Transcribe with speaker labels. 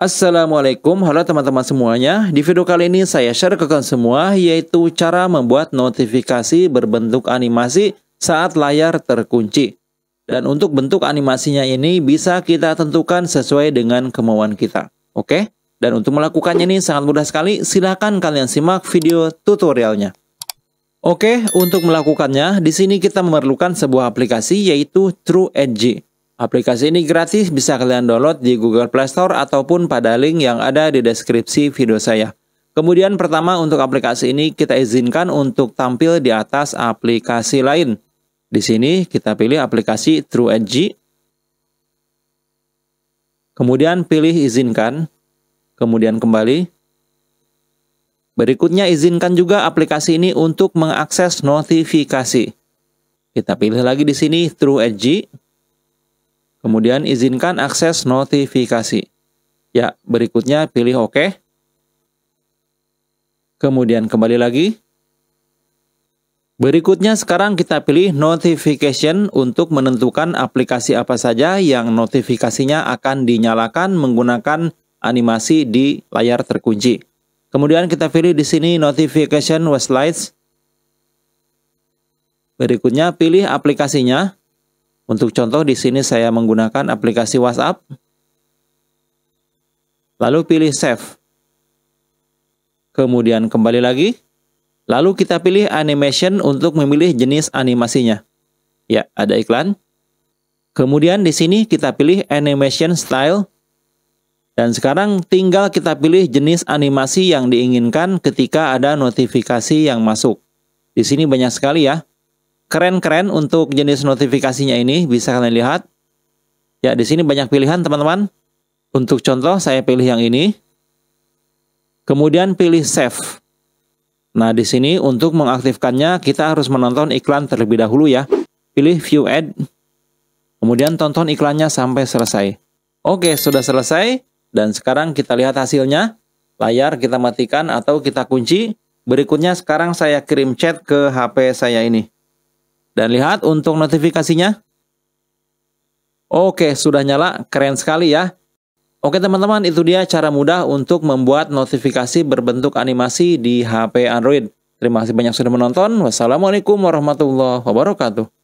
Speaker 1: Assalamualaikum, halo teman-teman semuanya. Di video kali ini saya share ke kalian semua yaitu cara membuat notifikasi berbentuk animasi saat layar terkunci. Dan untuk bentuk animasinya ini bisa kita tentukan sesuai dengan kemauan kita. Oke? Dan untuk melakukannya ini sangat mudah sekali, silahkan kalian simak video tutorialnya. Oke, untuk melakukannya, di sini kita memerlukan sebuah aplikasi yaitu TrueEdge. Aplikasi ini gratis bisa kalian download di Google Play Store ataupun pada link yang ada di deskripsi video saya. Kemudian pertama untuk aplikasi ini kita izinkan untuk tampil di atas aplikasi lain. Di sini kita pilih aplikasi Edge, Kemudian pilih izinkan. Kemudian kembali. Berikutnya izinkan juga aplikasi ini untuk mengakses notifikasi. Kita pilih lagi di sini Edge. Kemudian izinkan akses notifikasi. Ya, berikutnya pilih OK. Kemudian kembali lagi. Berikutnya sekarang kita pilih notification untuk menentukan aplikasi apa saja yang notifikasinya akan dinyalakan menggunakan animasi di layar terkunci. Kemudian kita pilih di sini notification with lights. Berikutnya pilih aplikasinya. Untuk contoh di sini saya menggunakan aplikasi WhatsApp. Lalu pilih save. Kemudian kembali lagi. Lalu kita pilih animation untuk memilih jenis animasinya. Ya, ada iklan. Kemudian di sini kita pilih animation style. Dan sekarang tinggal kita pilih jenis animasi yang diinginkan ketika ada notifikasi yang masuk. Di sini banyak sekali ya keren-keren untuk jenis notifikasinya ini bisa kalian lihat. Ya, di sini banyak pilihan teman-teman. Untuk contoh saya pilih yang ini. Kemudian pilih save. Nah, di sini untuk mengaktifkannya kita harus menonton iklan terlebih dahulu ya. Pilih view ad. Kemudian tonton iklannya sampai selesai. Oke, sudah selesai dan sekarang kita lihat hasilnya. Layar kita matikan atau kita kunci. Berikutnya sekarang saya kirim chat ke HP saya ini. Dan lihat untuk notifikasinya. Oke, sudah nyala. Keren sekali ya. Oke teman-teman, itu dia cara mudah untuk membuat notifikasi berbentuk animasi di HP Android. Terima kasih banyak sudah menonton. Wassalamualaikum warahmatullahi wabarakatuh.